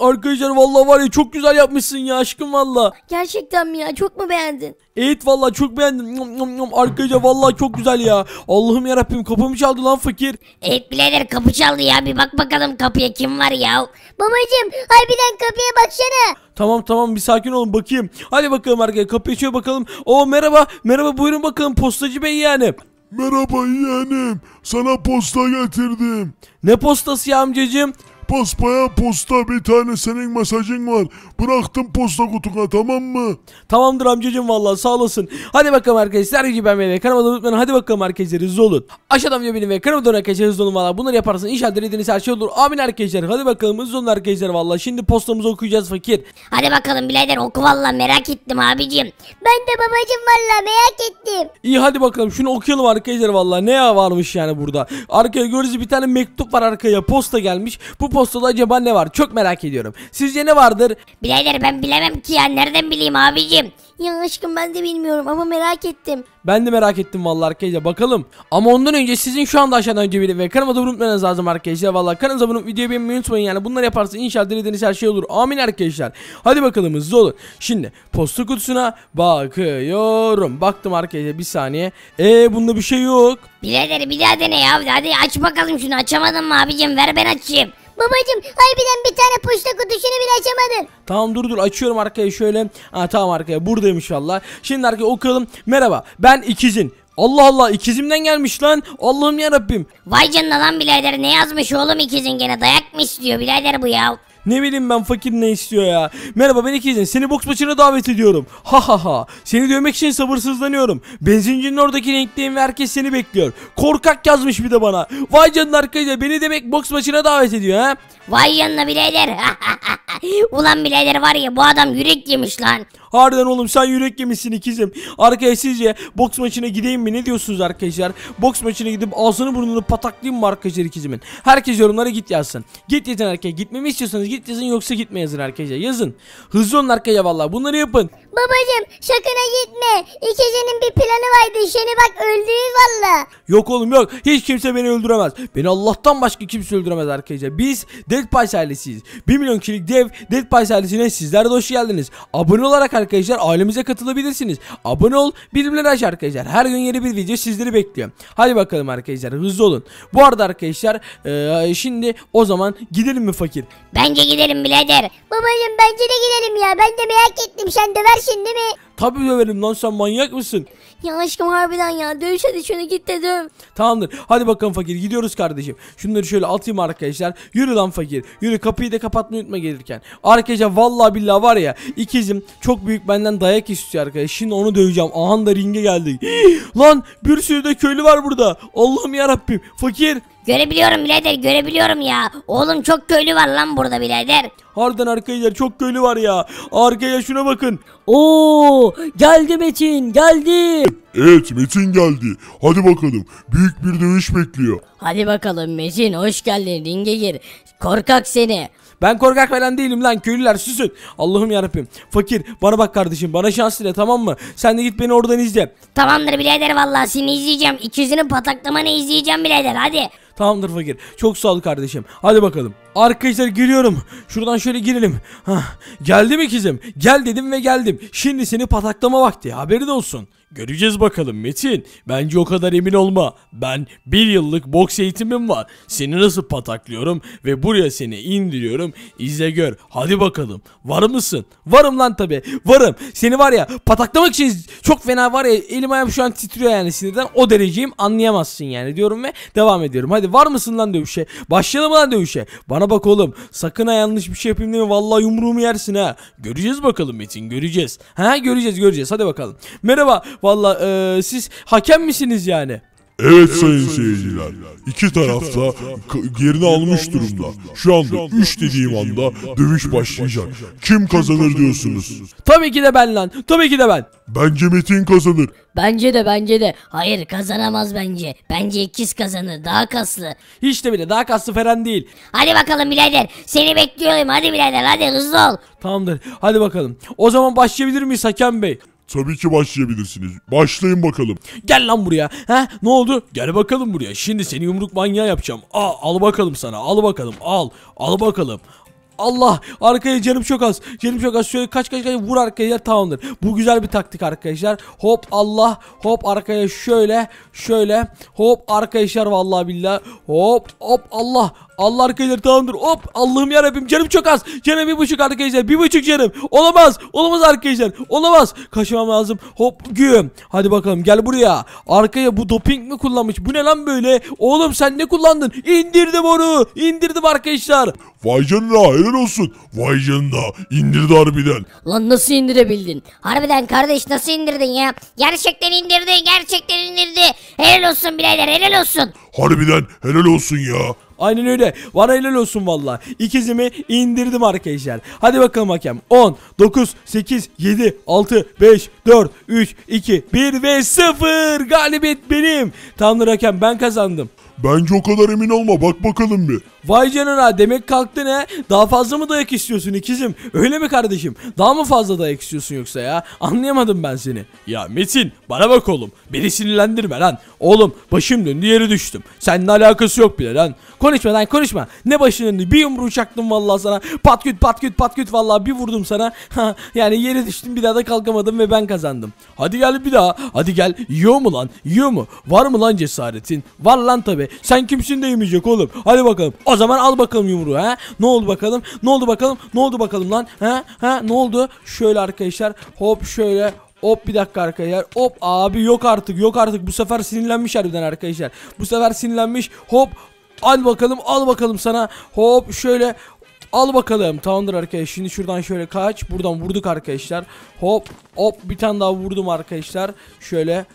Arkadaşlar valla var ya çok güzel yapmışsın ya aşkım valla. Gerçekten mi ya? Çok mu beğendin? Evet valla çok beğendim. Arkadaşlar valla çok güzel ya. Allah'ım yarabbim kapımı çaldı lan fakir. Evet birader kapı çaldı ya. Bir bak bakalım kapıya kim var ya. Babacım harbiden kapıya baksana. Tamam tamam bir sakin olun bakayım. Hadi bakalım arkadaşlar kapıyı açıyor bakalım. Oo merhaba merhaba buyurun bakalım postacı bey yani. Merhaba yeğenim. Sana posta getirdim. Ne postası ya amcacığım? Paspaya posta bir tane senin mesajın var. Bıraktım posta kutuna tamam mı? Tamamdır amcacım vallahi sağ olasın. Hadi bakalım arkadaşlar. gibi ben ve kanalımda unutmayın. Hadi bakalım arkadaşlar hızlı olun. Aşağıdan video benim ve kanalımda arkadaşlar hızlı olun valla. Bunları yaparsın inşallah dediğiniz her şey olur. Amin arkadaşlar. Hadi bakalım hızlı olun arkadaşlar valla. Şimdi postamızı okuyacağız fakir. Hadi bakalım bilader oku valla merak ettim abicim. Ben de babacım valla merak ettim. İyi hadi bakalım şunu okuyalım arkadaşlar valla. Ne varmış yani burada. Arkaya görürüz bir tane mektup var arkaya. Posta gelmiş. Bu postada acaba ne var? Çok merak ediyorum. Sizce ne vardır? Birader ben bilemem ki ya nereden bileyim abicim. Ya aşkım ben de bilmiyorum ama merak ettim. Ben de merak ettim vallahi arkadaşlar bakalım. Ama ondan önce sizin şu anda aşağıdan önce bilin ve kanalıma abone olmanız lazım arkadaşlar. Vallahi kanalımıza abone olup videoyu beğenmeyi unutmayın yani. Bunları yaparsanız inşallah dilediğiniz her şey olur. Amin arkadaşlar. Hadi bakalım hızlı olun. Şimdi posta kutusuna bakıyorum. Baktım arkadaşlar bir saniye. Ee bunda bir şey yok. Birader bir daha dene ya. Hadi aç bakalım şunu Açamadım mı abicim ver ben açayım. Babacım harbiden bir tane poşta kutusunu bile açamadın. Tamam dur dur açıyorum arkaya şöyle. Ha, tamam arkaya buradaymış valla. Şimdi arkaya okuyalım. Merhaba ben ikizin. Allah Allah ikizimden gelmiş lan. Allah'ım yarabbim. Vay canına lan birader ne yazmış oğlum ikizin gene dayak mı istiyor birader bu ya? Ne bileyim ben fakir ne istiyor ya. Merhaba ben ikizin seni boks maçına davet ediyorum. Ha ha ha. Seni dövmek için sabırsızlanıyorum. Benzincinin oradaki renkteyim ve herkes seni bekliyor. Korkak yazmış bir de bana. Vay canın arkadaşlar beni demek boks maçına davet ediyor ha. Vay yanına birader. Ulan birader var ya bu adam yürek yemiş lan. Harbiden oğlum sen yürek yemişsin ikizim. Arkaya sizce boks maçına gideyim mi? Ne diyorsunuz arkadaşlar? Boks maçına gidip ağzını burnunu pataklayayım mı arkadaşlar ikizimin? Herkes yorumlara git yazsın. Git yazın arkaya. Gitmemi istiyorsanız git yazın yoksa gitme yazın arkadaşlar. Yazın. Hızlı olun arkaya vallahi. Bunları yapın. Babacım şakana gitme. İkicinin bir planı vardı. Şeni bak öldürür valla. Yok oğlum yok. Hiç kimse beni öldüremez. Beni Allah'tan başka kimse öldüremez arkadaşlar. Biz Dead Pies ailesiyiz. 1 milyon kişilik dev Dead ailesine sizler de hoş geldiniz. Abone olarak arkadaşlar ailemize katılabilirsiniz. Abone ol, bildirimleri aç arkadaşlar. Her gün yeni bir video sizleri bekliyor. Hadi bakalım arkadaşlar hızlı olun. Bu arada arkadaşlar ee, şimdi o zaman gidelim mi fakir? Bence gidelim birader. Babacım bence de gidelim ya. Ben de merak ettim sen döver Şimdi mi? Tabii döverim lan sen manyak mısın? Ya aşkım harbiden ya dövüş hadi şunu git dedim. Tamamdır hadi bakalım fakir gidiyoruz kardeşim. Şunları şöyle atayım arkadaşlar. Yürü lan fakir. Yürü kapıyı da kapatmayı unutma gelirken. Arkadaşlar vallahi billahi var ya ikizim çok büyük benden dayak istiyor arkadaş. Şimdi onu döveceğim. Ahan ringe geldik. lan bir sürü de köylü var burada. Allah'ım yarabbim. Fakir Görebiliyorum birader görebiliyorum ya. Oğlum çok köylü var lan burada birader. Harbiden arkadaşlar çok köylü var ya. Arkaya şuna bakın. Oo Oo, geldi Metin geldi. Evet Metin geldi. Hadi bakalım büyük bir dövüş bekliyor. Hadi bakalım Metin hoş geldin ringe gir. Korkak seni. Ben korkak falan değilim lan köylüler susun. Allah'ım yarabbim. Fakir bana bak kardeşim bana şans dile tamam mı? Sen de git beni oradan izle. Tamamdır birader vallahi seni izleyeceğim. İkizinin pataklamanı izleyeceğim birader hadi. Tamamdır fakir. Çok sağ ol kardeşim. Hadi bakalım. Arkadaşlar giriyorum. Şuradan şöyle girelim. Geldi mi kızım? Gel dedim ve geldim. Şimdi seni pataklama vakti. Haberi de olsun. Göreceğiz bakalım Metin. Bence o kadar emin olma. Ben bir yıllık boks eğitimim var. Seni nasıl pataklıyorum ve buraya seni indiriyorum. İzle gör. Hadi bakalım. Var mısın? Varım lan tabi. Varım. Seni var ya pataklamak için çok fena var ya elim ayağım şu an titriyor yani sinirden. O dereceyim anlayamazsın yani diyorum ve devam ediyorum. Hadi Hadi var mısın lan dövüşe? Başlayalım lan dövüşe. Bana bak oğlum. Sakın ha yanlış bir şey yapayım deme. Vallahi yumruğumu yersin ha. Göreceğiz bakalım Metin göreceğiz. Ha göreceğiz göreceğiz. Hadi bakalım. Merhaba. vallahi e, siz hakem misiniz yani? Evet sayın seyirciler. İki tarafta yerini almış durumda. Şu anda 3 dediğim anda dövüş başlayacak. Kim kazanır diyorsunuz? Tabii ki de ben lan. Tabii ki de ben. Bence Metin kazanır. Bence de bence de. Hayır kazanamaz bence. Bence ikiz kazanır. Daha kaslı. Hiç de bile daha kaslı falan değil. Hadi bakalım birader. Seni bekliyorum. Hadi birader hadi hızlı ol. Tamamdır. Hadi bakalım. O zaman başlayabilir miyiz Hakem Bey? Tabii ki başlayabilirsiniz. Başlayın bakalım. Gel lan buraya. Ha? Ne oldu? Gel bakalım buraya. Şimdi seni yumruk manyağı yapacağım. Aa, al bakalım sana. Al bakalım. Al. Al bakalım. Allah arkaya canım çok az. Canım çok az. Şöyle kaç kaç kaç vur arkaya tamamdır. Bu güzel bir taktik arkadaşlar. Hop Allah hop arkaya şöyle şöyle hop arkadaşlar vallahi billah. Hop hop Allah Allah arkadaşlar tamamdır. Hop Allah'ım yarabbim canım çok az. Canım bir buçuk arkadaşlar. Bir buçuk canım. Olamaz. Olamaz arkadaşlar. Olamaz. Kaçmam lazım. Hop güm. Hadi bakalım gel buraya. Arkaya bu doping mi kullanmış? Bu ne lan böyle? Oğlum sen ne kullandın? İndirdim onu. İndirdim arkadaşlar. Vay canına helal olsun. Vay canına indirdi harbiden. Lan nasıl indirebildin? Harbiden kardeş nasıl indirdin ya? Gerçekten indirdi. Gerçekten indirdi. Helal olsun birader helal olsun. Harbiden helal olsun ya. Aynen öyle. Var helal olsun valla. İkizimi indirdim arkadaşlar. Hadi bakalım hakem. 10, 9, 8, 7, 6, 5, 4, 3, 2, 1 ve 0. Galibiyet benim. Tanrı hakem ben kazandım. Bence o kadar emin olma. Bak bakalım bir. Vay canına demek kalktı ne? Daha fazla mı dayak istiyorsun ikizim? Öyle mi kardeşim? Daha mı fazla dayak istiyorsun yoksa ya? Anlayamadım ben seni. Ya Metin bana bak oğlum. Beni sinirlendirme lan. Oğlum başım döndü yere düştüm. Seninle alakası yok bile lan. Konuşma lan konuşma. Ne başın döndü? Bir yumruğu çaktım vallahi sana. Pat pat Patküt pat patküt vallahi bir vurdum sana. yani yere düştüm bir daha da kalkamadım ve ben kazandım. Hadi gel bir daha. Hadi gel. Yiyor mu lan? Yiyor mu? Var mı lan cesaretin? Var lan tabi. Sen kimsin de yemeyecek oğlum. Hadi bakalım. O zaman al bakalım yumruğu ha. Ne oldu bakalım? Ne oldu bakalım? Ne oldu bakalım lan? Ha? Ha? Ne oldu? Şöyle arkadaşlar. Hop şöyle. Hop bir dakika arkadaşlar. Hop abi yok artık. Yok artık. Bu sefer sinirlenmiş harbiden arkadaşlar. Bu sefer sinirlenmiş. Hop al bakalım. Al bakalım sana. Hop şöyle. Al bakalım tamamdır arkadaşlar şimdi şuradan şöyle kaç buradan vurduk arkadaşlar hop hop bir tane daha vurdum arkadaşlar şöyle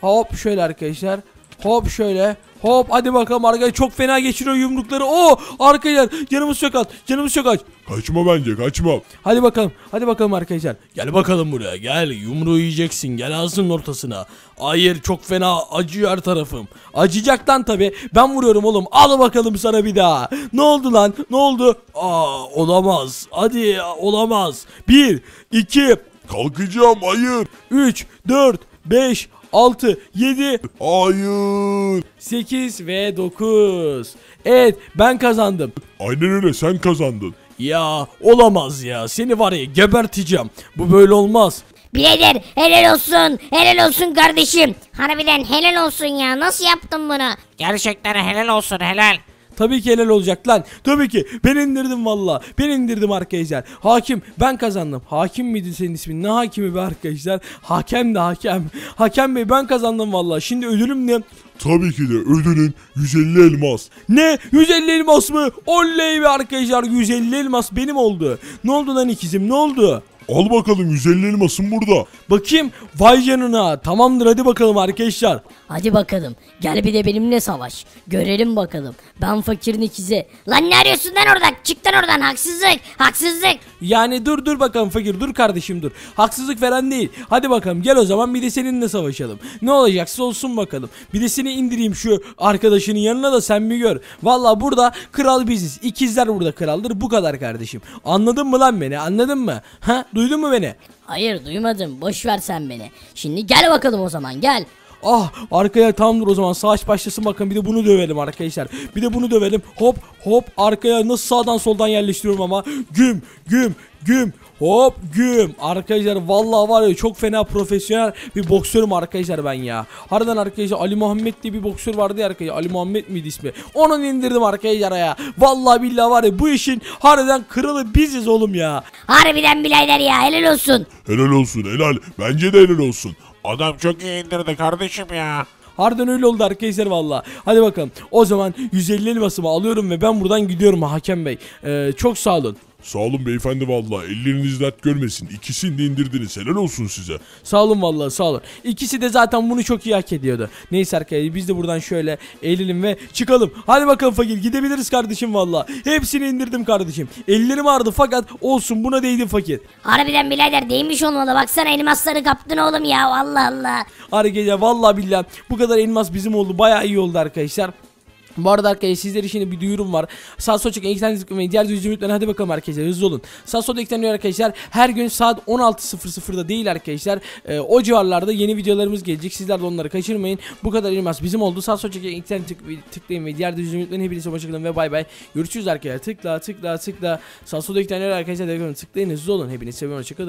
hop şöyle arkadaşlar hop şöyle Hop hadi bakalım arkadaşlar çok fena geçiriyor yumrukları. Oo arkadaşlar canımız çok aç. Canımız çok aç. Kaçma bence kaçma. Hadi bakalım. Hadi bakalım arkadaşlar. Gel bakalım buraya gel. Yumruğu yiyeceksin. Gel ağzının ortasına. Hayır çok fena acıyor her tarafım. Acıcaktan tabi. Ben vuruyorum oğlum. Al bakalım sana bir daha. Ne oldu lan? Ne oldu? Aa olamaz. Hadi olamaz. 1 2 Kalkacağım hayır. 3 4 5 6, 7, hayır, 8 ve 9. Evet ben kazandım. Aynen öyle sen kazandın. Ya olamaz ya seni var ya geberteceğim. Bu böyle olmaz. Birader helal olsun. Helal olsun kardeşim. Harbiden helal olsun ya. Nasıl yaptın bunu? Gerçekten helal olsun helal. Tabii ki helal olacak lan. Tabii ki. Ben indirdim valla. Ben indirdim arkadaşlar. Hakim ben kazandım. Hakim miydi senin ismin? Ne hakimi be arkadaşlar? Hakem de hakem. Hakem bey ben kazandım valla. Şimdi ödülüm ne? Tabii ki de ödülün 150 elmas. Ne? 150 elmas mı? Oley be arkadaşlar 150 elmas benim oldu. Ne oldu lan ikizim ne oldu? Al bakalım 150 elmasın burada. Bakayım vay canına tamamdır hadi bakalım arkadaşlar. Hadi bakalım gel bir de benimle savaş. Görelim bakalım ben fakirin ikizi. Lan ne arıyorsun lan oradan çık lan oradan haksızlık haksızlık. Yani dur dur bakalım fakir dur kardeşim dur. Haksızlık falan değil. Hadi bakalım gel o zaman bir de seninle savaşalım. Ne olacaksa olsun bakalım. Bir de seni indireyim şu arkadaşının yanına da sen bir gör. Valla burada kral biziz. İkizler burada kraldır bu kadar kardeşim. Anladın mı lan beni anladın mı? Ha duydun mu beni? Hayır duymadım boş ver sen beni. Şimdi gel bakalım o zaman gel. Ah arkaya tamdır o zaman savaş başlasın bakın bir de bunu dövelim arkadaşlar. Bir de bunu dövelim hop hop arkaya nasıl sağdan soldan yerleştiriyorum ama güm güm güm Hop güm. Arkadaşlar vallahi var ya çok fena profesyonel bir boksörüm arkadaşlar ben ya. Harbiden arkadaşlar Ali Muhammed diye bir boksör vardı ya arkadaşlar. Ali Muhammed miydi ismi? Onu indirdim arkadaşlar ya. Vallahi billahi var ya bu işin harbiden kralı biziz oğlum ya. Harbiden bileyler ya helal olsun. Helal olsun helal. Bence de helal olsun. Adam çok iyi indirdi kardeşim ya. Harbiden öyle oldu arkadaşlar valla. Hadi bakalım. O zaman 150 elmasımı alıyorum ve ben buradan gidiyorum hakem bey. Ee, çok sağ olun. Sağ olun beyefendi valla elleriniz dert görmesin. İkisini de indirdiniz helal olsun size. Sağ olun valla sağ olun. İkisi de zaten bunu çok iyi hak ediyordu. Neyse arkadaşlar biz de buradan şöyle eğilelim ve çıkalım. Hadi bakalım fakir gidebiliriz kardeşim valla. Hepsini indirdim kardeşim. Ellerim ağrıdı fakat olsun buna değdi fakir. Harbiden birader değmiş olmalı baksana elmasları kaptın oğlum ya Allah Allah. Arkadaşlar valla billahi bu kadar elmas bizim oldu baya iyi oldu arkadaşlar. Bu arada arkadaşlar sizler için bir duyurum var. Sağ sol çıkan ekran ve diğer düzgün lütfen hadi bakalım arkadaşlar hızlı olun. Sağ sol ekran arkadaşlar her gün saat 16.00'da değil arkadaşlar. E, o civarlarda yeni videolarımız gelecek. Sizler de onları kaçırmayın. Bu kadar ilmaz bizim oldu. Sağ sol çıkan ekran tık, tıklayın ve diğer düzgün lütfen hepinize hoşçakalın ve bay bay. Görüşürüz arkadaşlar. Tıkla tıkla tıkla. Sağ sol ekran arkadaşlar tıklayın hızlı olun. Hepinizi seviyorum hoşçakalın.